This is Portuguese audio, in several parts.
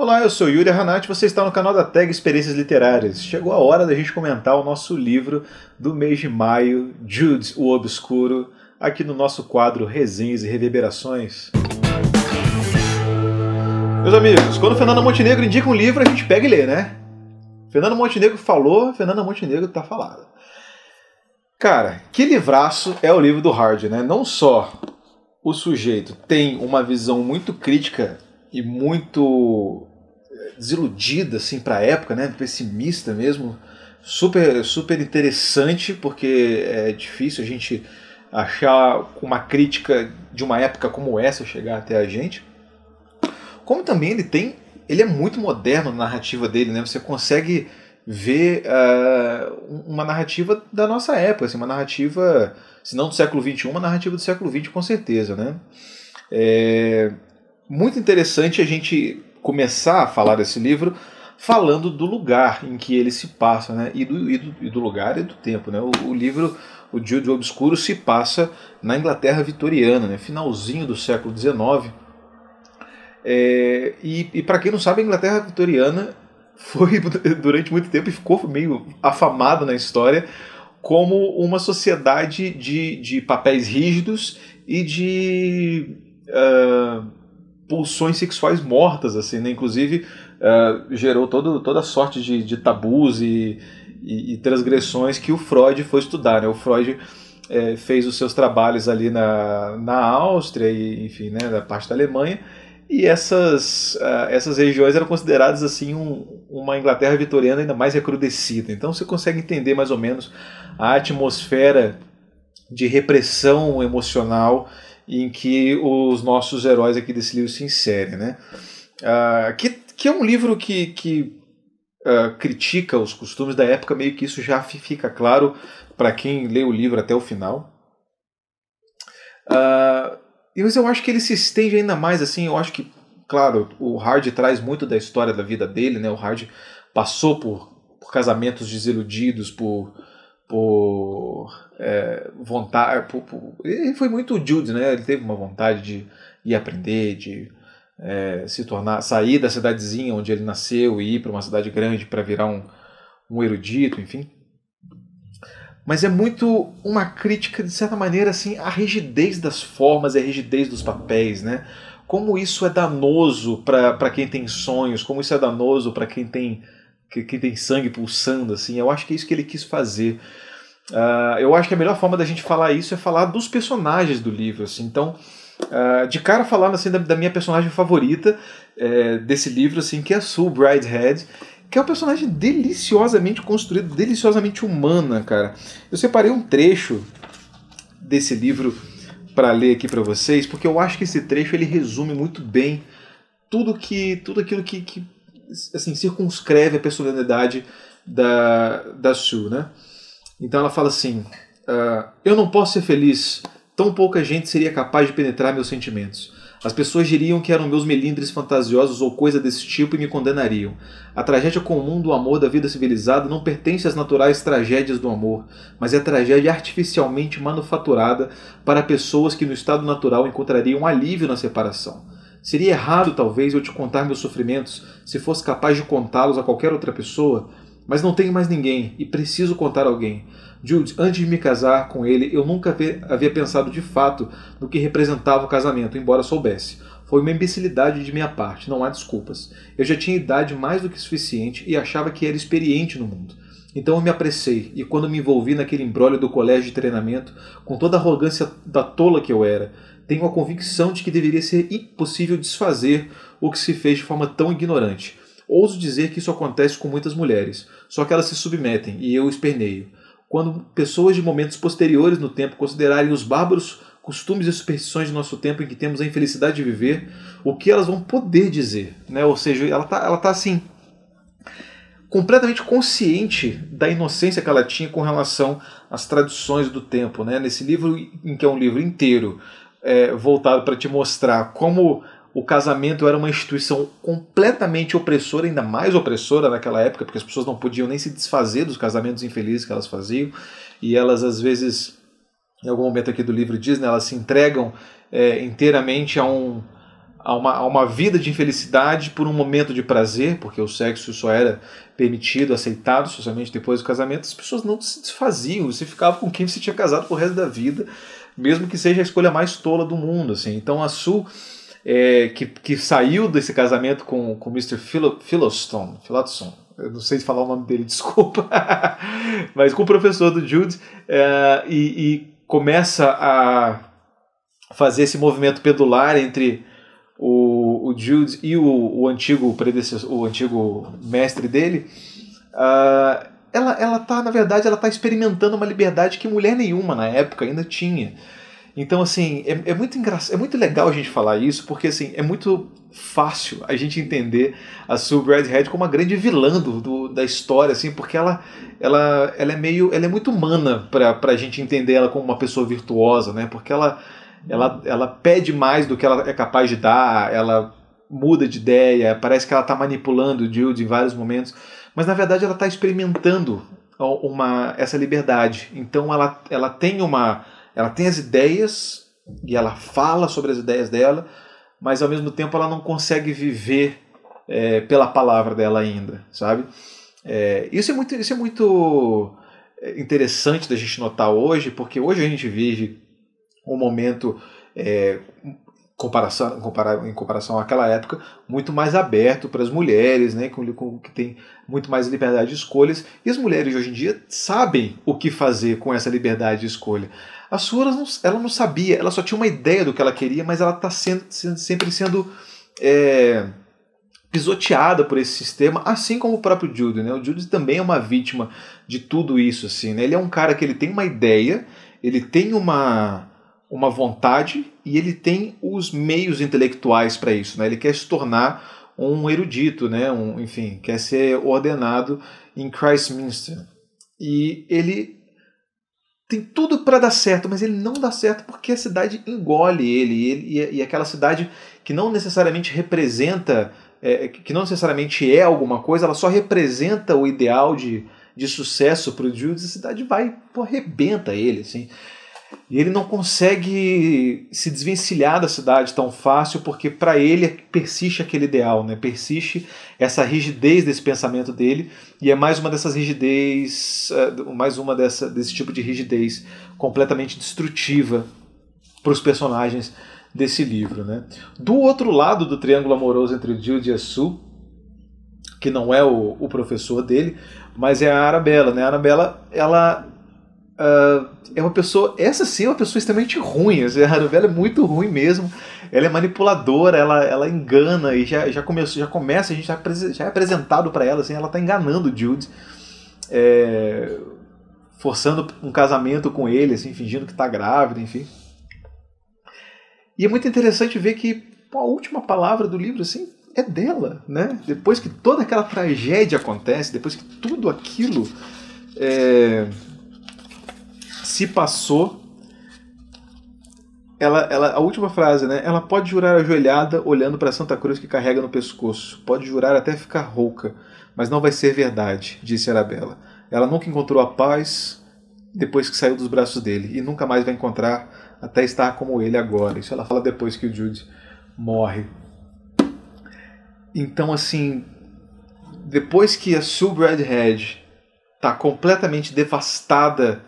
Olá, eu sou Yuri Hanat, você está no canal da Tag Experiências Literárias. Chegou a hora da gente comentar o nosso livro do mês de maio, Jude o Obscuro, aqui no nosso quadro Resenhas e Reverberações. Meus amigos, quando o Fernando Montenegro indica um livro, a gente pega e lê, né? Fernando Montenegro falou, Fernando Montenegro está falado. Cara, que livraço é o livro do Hard, né? Não só o sujeito tem uma visão muito crítica e muito desiludida assim para a época, né, pessimista mesmo, super super interessante porque é difícil a gente achar uma crítica de uma época como essa chegar até a gente. Como também ele tem, ele é muito moderno na narrativa dele, né? Você consegue ver uh, uma narrativa da nossa época, assim, uma narrativa, se não do século XXI, uma narrativa do século XX com certeza, né? É muito interessante a gente começar a falar desse livro falando do lugar em que ele se passa, né? E do, e do, e do lugar e do tempo, né? O, o livro O Dia Obscuro se passa na Inglaterra vitoriana, né? Finalzinho do século XIX. É, e, e para quem não sabe, a Inglaterra vitoriana foi durante muito tempo e ficou meio afamada na história como uma sociedade de, de papéis rígidos e de uh, pulsões sexuais mortas, assim, né? Inclusive uh, gerou todo, toda sorte de, de tabus e, e, e, transgressões que o Freud foi estudar, né? O Freud é, fez os seus trabalhos ali na, na Áustria e, enfim, né, na parte da Alemanha, e essas, uh, essas regiões eram consideradas, assim, um, uma Inglaterra vitoriana ainda mais recrudescida. Então você consegue entender mais ou menos a atmosfera de repressão emocional em que os nossos heróis aqui desse livro se inserem, né? Uh, que, que é um livro que, que uh, critica os costumes da época, meio que isso já fica claro para quem lê o livro até o final. Uh, mas eu acho que ele se estende ainda mais, assim, eu acho que, claro, o Hard traz muito da história da vida dele, né? O Hard passou por, por casamentos desiludidos, por por é, vontade. Por, por, ele foi muito Jude, né? Ele teve uma vontade de ir aprender, de é, se tornar, sair da cidadezinha onde ele nasceu e ir para uma cidade grande para virar um, um erudito, enfim. Mas é muito uma crítica, de certa maneira, assim, à rigidez das formas e à rigidez dos papéis, né? Como isso é danoso para quem tem sonhos, como isso é danoso para quem tem que, que tem sangue pulsando, assim. Eu acho que é isso que ele quis fazer. Uh, eu acho que a melhor forma da gente falar isso é falar dos personagens do livro, assim. Então, uh, de cara falando assim da, da minha personagem favorita é, desse livro, assim, que é a Sue Bridehead, que é um personagem deliciosamente construído, deliciosamente humana, cara. Eu separei um trecho desse livro para ler aqui para vocês, porque eu acho que esse trecho ele resume muito bem tudo que tudo aquilo que, que assim, circunscreve a personalidade da, da Sue, né? Então ela fala assim: uh, Eu não posso ser feliz, tão pouca gente seria capaz de penetrar meus sentimentos. As pessoas diriam que eram meus melindres fantasiosos ou coisa desse tipo e me condenariam. A tragédia comum do amor da vida civilizada não pertence às naturais tragédias do amor, mas é tragédia artificialmente manufaturada para pessoas que no estado natural encontrariam alívio na separação. Seria errado, talvez, eu te contar meus sofrimentos se fosse capaz de contá-los a qualquer outra pessoa, mas não tenho mais ninguém e preciso contar a alguém. Jude, antes de me casar com ele, eu nunca havia pensado de fato no que representava o casamento, embora soubesse. Foi uma imbecilidade de minha parte, não há desculpas. Eu já tinha idade mais do que suficiente e achava que era experiente no mundo. Então eu me apressei, e quando me envolvi naquele embrólio do colégio de treinamento, com toda a arrogância da tola que eu era, tenho a convicção de que deveria ser impossível desfazer o que se fez de forma tão ignorante. Ouso dizer que isso acontece com muitas mulheres, só que elas se submetem e eu esperneio. Quando pessoas de momentos posteriores no tempo considerarem os bárbaros costumes e superstições do nosso tempo em que temos a infelicidade de viver, o que elas vão poder dizer? Né? Ou seja, ela está ela tá assim, completamente consciente da inocência que ela tinha com relação às tradições do tempo. Né? Nesse livro, em que é um livro inteiro é, voltado para te mostrar como o casamento era uma instituição completamente opressora, ainda mais opressora naquela época, porque as pessoas não podiam nem se desfazer dos casamentos infelizes que elas faziam, e elas às vezes, em algum momento aqui do livro diz, né, elas se entregam é, inteiramente a um, a uma, a uma, vida de infelicidade por um momento de prazer, porque o sexo só era permitido, aceitado socialmente depois do casamento, as pessoas não se desfaziam, você ficava com quem você tinha casado pro resto da vida mesmo que seja a escolha mais tola do mundo. Assim. Então a Su, é, que, que saiu desse casamento com, com o Mr. Philo, eu não sei falar o nome dele, desculpa, mas com o professor do Jude, é, e, e começa a fazer esse movimento pendular entre o, o Jude e o, o antigo predecessor, o antigo mestre dele, uh, ela, ela tá, na verdade, ela tá experimentando uma liberdade que mulher nenhuma na época ainda tinha. Então, assim, é, é muito engraçado, é muito legal a gente falar isso, porque, assim, é muito fácil a gente entender a Sue red como uma grande vilã do, do, da história, assim, porque ela, ela, ela é meio, ela é muito humana pra, pra gente entender ela como uma pessoa virtuosa, né, porque ela, ela, ela pede mais do que ela é capaz de dar, ela muda de ideia, parece que ela tá manipulando o Jude em vários momentos, mas na verdade ela está experimentando uma, essa liberdade. Então ela, ela tem uma, ela tem as ideias e ela fala sobre as ideias dela, mas ao mesmo tempo ela não consegue viver é, pela palavra dela ainda, sabe? É, isso é muito, isso é muito é, interessante da gente notar hoje, porque hoje a gente vive um momento é, comparação, em comparação àquela época, muito mais aberto para as mulheres, né, com, com, que tem muito mais liberdade de escolhas. E as mulheres de hoje em dia sabem o que fazer com essa liberdade de escolha. A sua, ela não, sabia, ela só tinha uma ideia do que ela queria, mas ela está sendo, sempre sendo é, pisoteada por esse sistema, assim como o próprio Judy. Né? O Judy também é uma vítima de tudo isso. Assim, né? Ele é um cara que ele tem uma ideia, ele tem uma uma vontade e ele tem os meios intelectuais para isso. Né? Ele quer se tornar um erudito, né? um, enfim, quer ser ordenado em Christminster. E ele tem tudo para dar certo, mas ele não dá certo porque a cidade engole ele. E, ele, e aquela cidade que não necessariamente representa, é, que não necessariamente é alguma coisa, ela só representa o ideal de, de sucesso para o Judas, a cidade vai, pô, arrebenta ele. Assim. E ele não consegue se desvencilhar da cidade tão fácil, porque para ele é persiste aquele ideal, né? persiste essa rigidez desse pensamento dele, e é mais uma dessas rigidez, é, mais uma dessa, desse tipo de rigidez completamente destrutiva para os personagens desse livro. Né? Do outro lado do triângulo amoroso entre Jude e Sue, que não é o, o professor dele, mas é a Arabella. Né? A Arabella, ela Uh, é uma pessoa. Essa sim é uma pessoa extremamente ruim. Assim, a novela é muito ruim mesmo. Ela é manipuladora, ela, ela engana e já, já, começou, já começa, a gente já, já é apresentado para ela, assim, ela tá enganando o Jude. É, forçando um casamento com ele, assim, fingindo que tá grávida, enfim. E é muito interessante ver que pô, a última palavra do livro, assim, é dela, né? Depois que toda aquela tragédia acontece, depois que tudo aquilo. É se passou. Ela, ela, a última frase, né? Ela pode jurar ajoelhada, olhando para Santa Cruz que carrega no pescoço. Pode jurar até ficar rouca, mas não vai ser verdade, disse Arabella. Ela nunca encontrou a paz depois que saiu dos braços dele e nunca mais vai encontrar até estar como ele agora. Isso ela fala depois que o Jude morre. Então, assim, depois que a Sue Redhead tá completamente devastada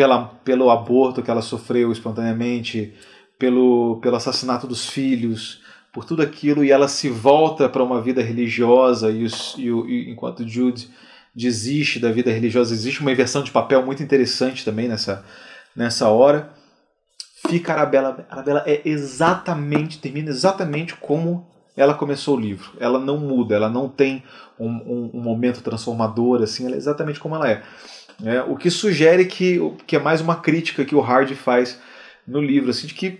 pela, pelo aborto que ela sofreu espontaneamente, pelo, pelo assassinato dos filhos, por tudo aquilo, e ela se volta para uma vida religiosa, e, os, e, o, e enquanto Jude desiste da vida religiosa, existe uma inversão de papel muito interessante também nessa, nessa hora. Fica Arabella. Arabella é exatamente, termina exatamente como ela começou o livro. Ela não muda, ela não tem um, um, um momento transformador, assim, ela é exatamente como ela é. Né? o que sugere que, que é mais uma crítica que o Hard faz no livro, assim, de que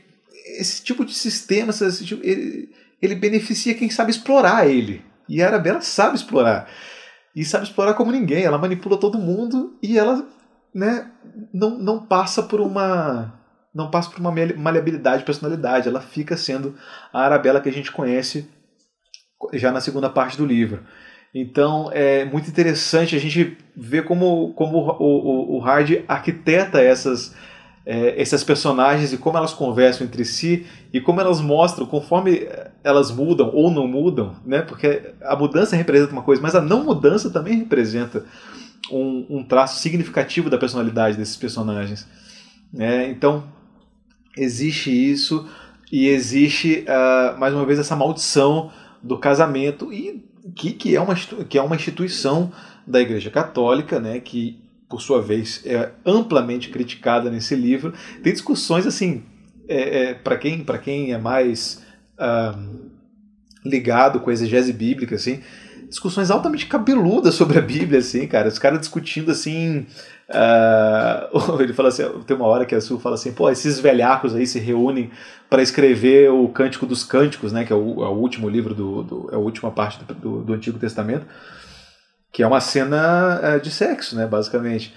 esse tipo de sistema, tipo, ele, ele beneficia quem sabe explorar ele. E a Arabella sabe explorar. E sabe explorar como ninguém. Ela manipula todo mundo e ela né, não, não passa por uma não passa por uma maleabilidade de personalidade. Ela fica sendo a Arabella que a gente conhece já na segunda parte do livro. Então é muito interessante a gente ver como, como o, o, o Hard arquiteta essas, é, essas personagens e como elas conversam entre si e como elas mostram, conforme elas mudam ou não mudam, né? porque a mudança representa uma coisa, mas a não mudança também representa um, um traço significativo da personalidade desses personagens. Né? Então existe isso e existe, uh, mais uma vez, essa maldição do casamento e que, que, é uma, que é uma instituição da Igreja Católica, né, que, por sua vez, é amplamente criticada nesse livro. Tem discussões, assim, é, é, para quem, quem é mais ah, ligado com a exegese bíblica, assim, discussões altamente cabeludas sobre a Bíblia, assim, cara. Os caras discutindo, assim, Uh, ele fala assim, tem uma hora que a Sul fala assim, pô, esses velhacos aí se reúnem para escrever o Cântico dos Cânticos, né, que é o, é o último livro do, do, é a última parte do, do, do, Antigo Testamento, que é uma cena eh, de sexo, né, basicamente.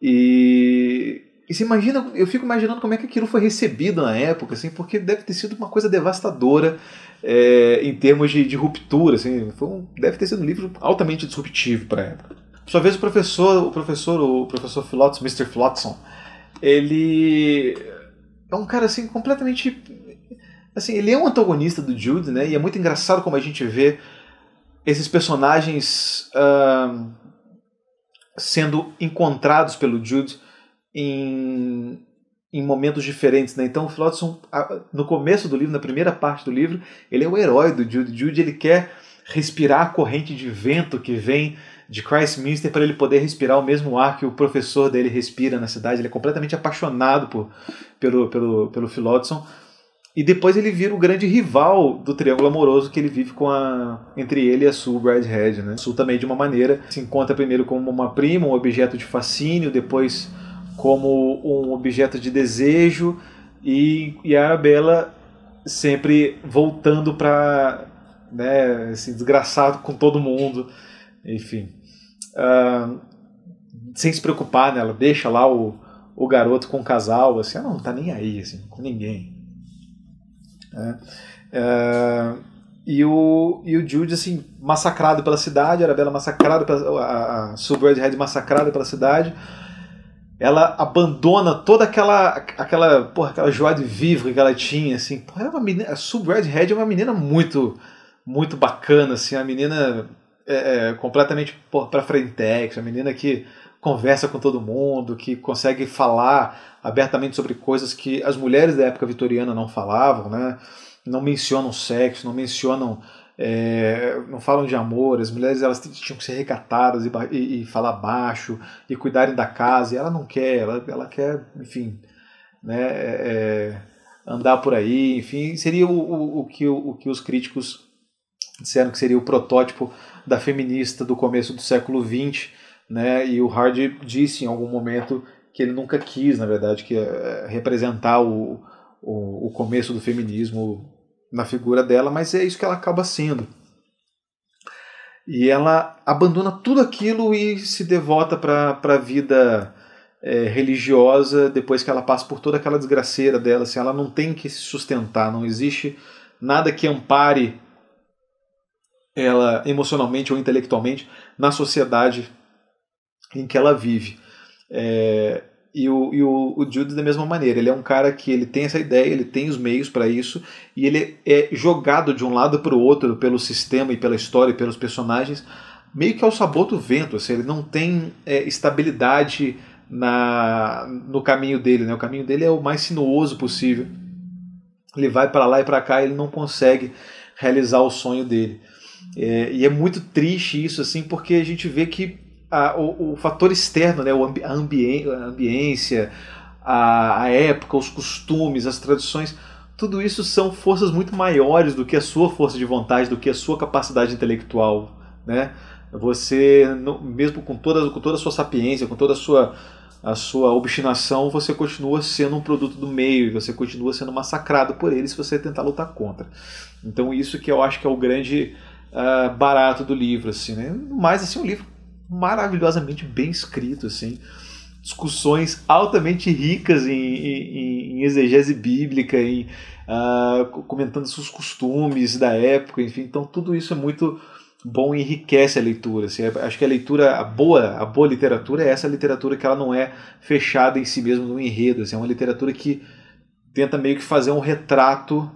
E, e se imagina, eu fico imaginando como é que aquilo foi recebido na época, assim, porque deve ter sido uma coisa devastadora é, em termos de, de ruptura, assim, um, deve ter sido um livro altamente disruptivo para a época. Por sua vez, o professor, o professor, o professor Philots, Mr. Flotson, ele é um cara assim completamente assim, ele é um antagonista do Jude, né? E é muito engraçado como a gente vê esses personagens uh, sendo encontrados pelo Jude em, em momentos diferentes, né? Então, o Flotson, no começo do livro, na primeira parte do livro, ele é o herói do Jude. Jude ele quer respirar a corrente de vento que vem de Christminster para ele poder respirar o mesmo ar que o professor dele respira na cidade. Ele é completamente apaixonado por, pelo, pelo, pelo Phil E depois ele vira o grande rival do triângulo amoroso que ele vive com a entre ele e a Sul Bradhead, né? Sul também de uma maneira se encontra primeiro como uma prima, um objeto de fascínio, depois como um objeto de desejo e, e a Arabella sempre voltando para né, assim, desgraçado com todo mundo, enfim. Uh, sem se preocupar né? Ela deixa lá o, o garoto com o casal, assim, ela ah, não tá nem aí, assim, com ninguém. É. Uh, e o, e o Jude, assim, massacrado pela cidade, Arabella massacrada, pela, a, a Subred Red massacrada pela cidade. Ela abandona toda aquela aquela, porra, aquela joia de vivo que ela tinha, assim. Porra, é uma menina, a Subred Red é uma menina muito muito bacana, assim, é a menina é, é, completamente para frentex, a menina que conversa com todo mundo, que consegue falar abertamente sobre coisas que as mulheres da época vitoriana não falavam, né? Não mencionam sexo, não mencionam é, não falam de amor, as mulheres elas tinham que ser recatadas e, e, e, falar baixo e cuidarem da casa, e ela não quer, ela, ela quer, enfim, né, é, é andar por aí, enfim, seria o, o, o, que, o, o que os críticos disseram que seria o protótipo da feminista do começo do século XX, né? E o Hardy disse em algum momento que ele nunca quis, na verdade, que é, representar o, o, o começo do feminismo na figura dela, mas é isso que ela acaba sendo. E ela abandona tudo aquilo e se devota para a vida é, religiosa depois que ela passa por toda aquela desgraceira dela. Assim, ela não tem que se sustentar, não existe nada que ampare ela emocionalmente ou intelectualmente na sociedade em que ela vive. É, e o, e o, o Judas da mesma maneira. Ele é um cara que ele tem essa ideia, ele tem os meios para isso, e ele é jogado de um lado para o outro pelo sistema e pela história e pelos personagens, meio que ao sabor do vento. Assim, ele não tem é, estabilidade na no caminho dele. Né? O caminho dele é o mais sinuoso possível. Ele vai para lá e para cá, ele não consegue realizar o sonho dele. É, e é muito triste isso, assim, porque a gente vê que a, o, o, fator externo, né, a, ambi a ambiência, a, a, época, os costumes, as tradições, tudo isso são forças muito maiores do que a sua força de vontade, do que a sua capacidade intelectual, né? Você, mesmo com toda, com toda a sua sapiência, com toda a sua, a sua obstinação, você continua sendo um produto do meio e você continua sendo massacrado por ele se você tentar lutar contra. Então isso que eu acho que é o grande uh, barato do livro, assim, né? Mas, assim, um livro maravilhosamente bem escrito, assim. Discussões altamente ricas em, em, em exegese bíblica, em, uh, comentando seus costumes da época, enfim. Então, tudo isso é muito bom e enriquece a leitura. Assim, é, acho que a leitura, a boa, a boa literatura é essa literatura que ela não é fechada em si mesmo no enredo. Assim, é uma literatura que tenta meio que fazer um retrato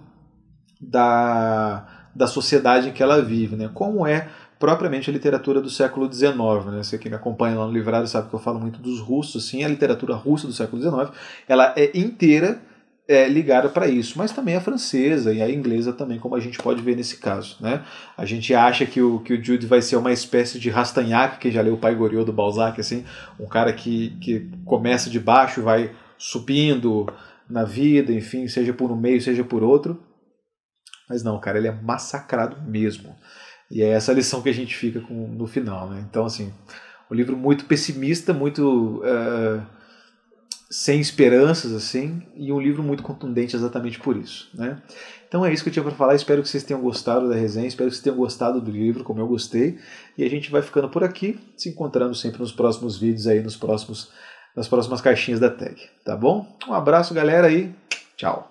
da da sociedade em que ela vive, né? Como é propriamente a literatura do século XIX, né? Você que me acompanha lá no livrário sabe que eu falo muito dos russos, sim, a literatura russa do século XIX, ela é inteira é, ligada para isso, mas também a francesa e a inglesa também, como a gente pode ver nesse caso. Né? A gente acha que o, que o Jude vai ser uma espécie de rastanhaca que já leu o Pai Goriot do Balzac, assim, um cara que, que começa de baixo vai subindo na vida, enfim, seja por um meio, seja por outro. Mas não, cara, ele é massacrado mesmo. E é essa lição que a gente fica com, no final, né? Então, assim, um livro muito pessimista, muito uh, sem esperanças, assim, e um livro muito contundente exatamente por isso, né? Então é isso que eu tinha para falar. Espero que vocês tenham gostado da resenha, espero que vocês tenham gostado do livro, como eu gostei. E a gente vai ficando por aqui, se encontrando sempre nos próximos vídeos aí, nos próximos, nas próximas caixinhas da tag, tá bom? Um abraço, galera, e tchau!